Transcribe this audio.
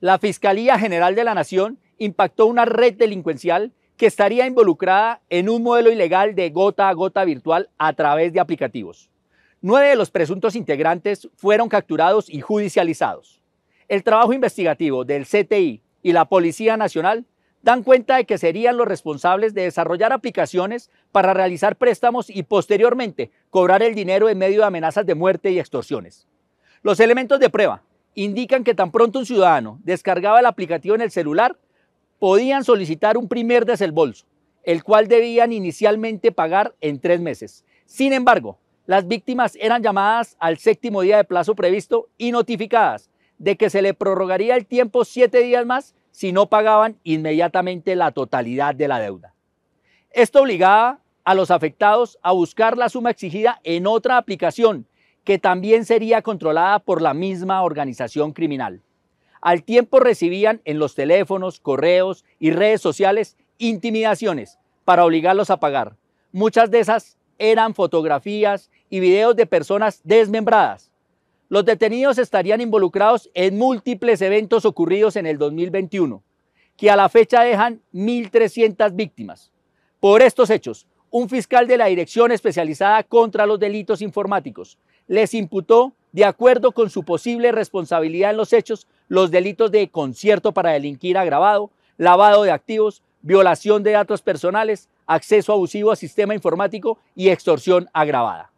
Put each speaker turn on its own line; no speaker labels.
la Fiscalía General de la Nación impactó una red delincuencial que estaría involucrada en un modelo ilegal de gota a gota virtual a través de aplicativos. Nueve de los presuntos integrantes fueron capturados y judicializados. El trabajo investigativo del CTI y la Policía Nacional dan cuenta de que serían los responsables de desarrollar aplicaciones para realizar préstamos y posteriormente cobrar el dinero en medio de amenazas de muerte y extorsiones. Los elementos de prueba indican que tan pronto un ciudadano descargaba el aplicativo en el celular, podían solicitar un primer desembolso, el cual debían inicialmente pagar en tres meses. Sin embargo, las víctimas eran llamadas al séptimo día de plazo previsto y notificadas de que se le prorrogaría el tiempo siete días más si no pagaban inmediatamente la totalidad de la deuda. Esto obligaba a los afectados a buscar la suma exigida en otra aplicación que también sería controlada por la misma organización criminal. Al tiempo recibían en los teléfonos, correos y redes sociales intimidaciones para obligarlos a pagar. Muchas de esas eran fotografías y videos de personas desmembradas. Los detenidos estarían involucrados en múltiples eventos ocurridos en el 2021, que a la fecha dejan 1.300 víctimas. Por estos hechos, un fiscal de la Dirección Especializada contra los Delitos Informáticos les imputó, de acuerdo con su posible responsabilidad en los hechos, los delitos de concierto para delinquir agravado, lavado de activos, violación de datos personales, acceso abusivo a sistema informático y extorsión agravada.